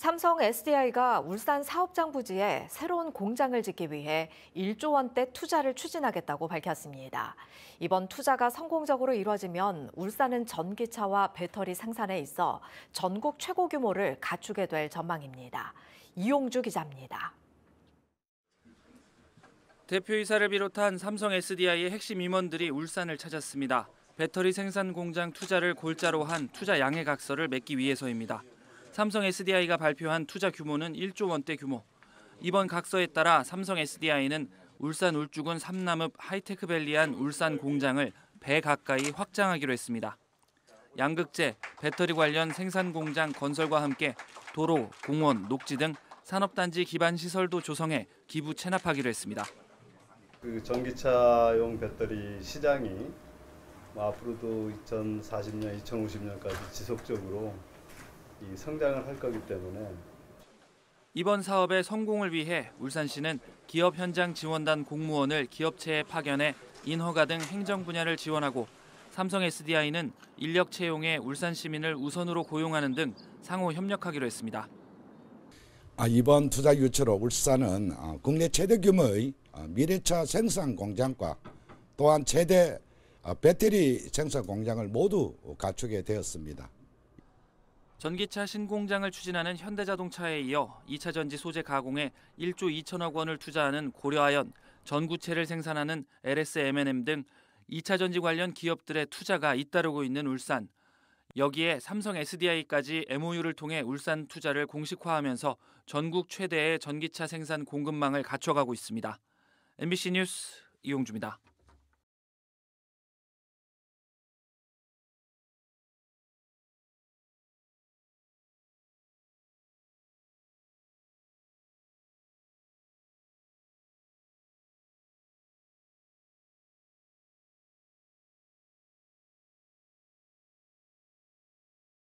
삼성 SDI가 울산 사업장 부지에 새로운 공장을 짓기 위해 1조 원대 투자를 추진하겠다고 밝혔습니다. 이번 투자가 성공적으로 이뤄지면 울산은 전기차와 배터리 생산에 있어 전국 최고 규모를 갖추게 될 전망입니다. 이용주 기자입니다. 대표이사를 비롯한 삼성 SDI의 핵심 임원들이 울산을 찾았습니다. 배터리 생산 공장 투자를 골자로 한 투자 양해각서를 맺기 위해서입니다. 삼성 SDI가 발표한 투자 규모는 1조 원대 규모. 이번 각서에 따라 삼성 SDI는 울산 울주군 삼남읍 하이테크밸리안 울산 공장을 배 가까이 확장하기로 했습니다. 양극재, 배터리 관련 생산 공장 건설과 함께 도로, 공원, 녹지 등 산업단지 기반 시설도 조성해 기부 체납하기로 했습니다. 그 전기차용 배터리 시장이 뭐 앞으로도 2040년, 2050년까지 지속적으로 이 성장을 할 거기 때문에 이번 사업의 성공을 위해 울산시는 기업 현장 지원단 공무원을 기업체에 파견해 인허가 등 행정 분야를 지원하고 삼성 SDI는 인력 채용에 울산 시민을 우선으로 고용하는 등 상호 협력하기로 했습니다. 아, 이번 투자 유치로 울산은 아, 국내 최대 규모의 아, 미래차 생산 공장과 또한 최대 아, 배터리 생산 공장을 모두 갖추게 되었습니다. 전기차 신공장을 추진하는 현대자동차에 이어 2차 전지 소재 가공에 1조 2천억 원을 투자하는 고려아연, 전구체를 생산하는 LS M&M 등 2차 전지 관련 기업들의 투자가 잇따르고 있는 울산. 여기에 삼성 SDI까지 MOU를 통해 울산 투자를 공식화하면서 전국 최대의 전기차 생산 공급망을 갖춰가고 있습니다. MBC 뉴스 이용주입니다.